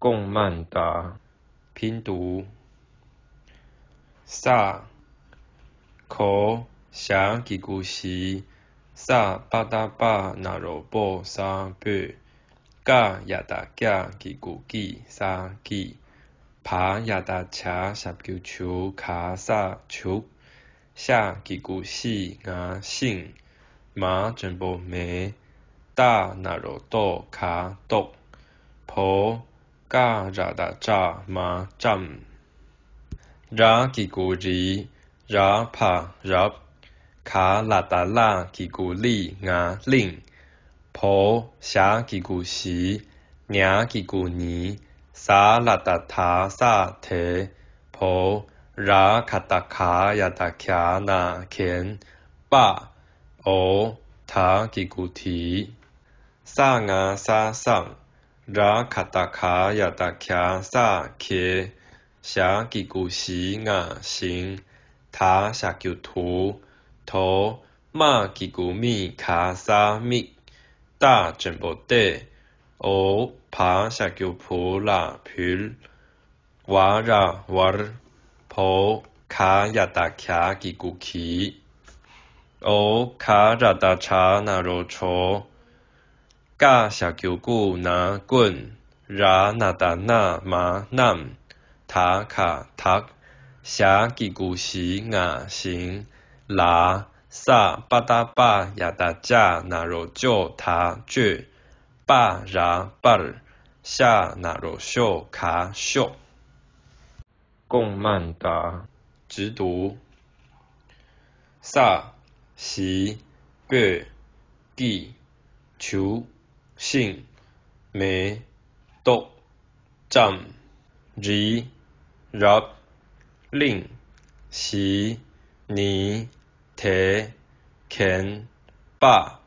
共曼达，拼读，萨，可想吉古西，萨巴达巴那罗波萨贝，嘎亚达噶吉古吉萨吉，帕亚达恰十球球卡萨球，夏吉古西牙信，马全部没，大那罗多卡多，婆。嘎热达扎玛扎，热吉古里热帕热，卡拉达拉吉古里阿令，婆霞吉古西，娘吉古尼，萨拉达塔萨特，婆热卡达卡雅达卡那乾巴，奥塔吉古提，萨雅萨桑。让卡达卡亚达卡萨克夏几古西安新塔下就土土马几古米卡萨米大全部得哦爬下就普拉普瓦让瓦尔普卡亚达卡几个起哦卡让达查纳罗错。嘎小九古拿棍，然那达那玛南塔卡塔，啥吉古西雅行拉萨巴达巴亚达加那罗久塔绝，巴然巴尔夏那罗秀卡秀，贡曼达直读，萨西月吉球。性梅、斗战，日热令习尼铁钳把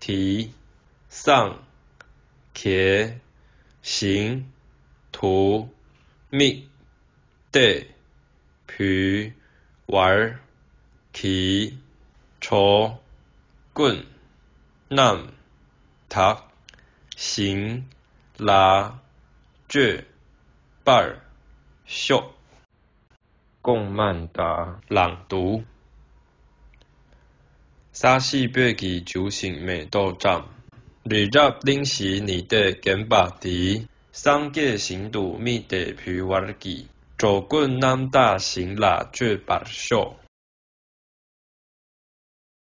提上铁行图密的皮玩提、戳、棍难踏。行啦，锯板秀，共曼达朗读。三四八期酒行未到站，日若临时二得兼把底，三个行路咪得皮玩机，左棍南大行啦，锯板秀。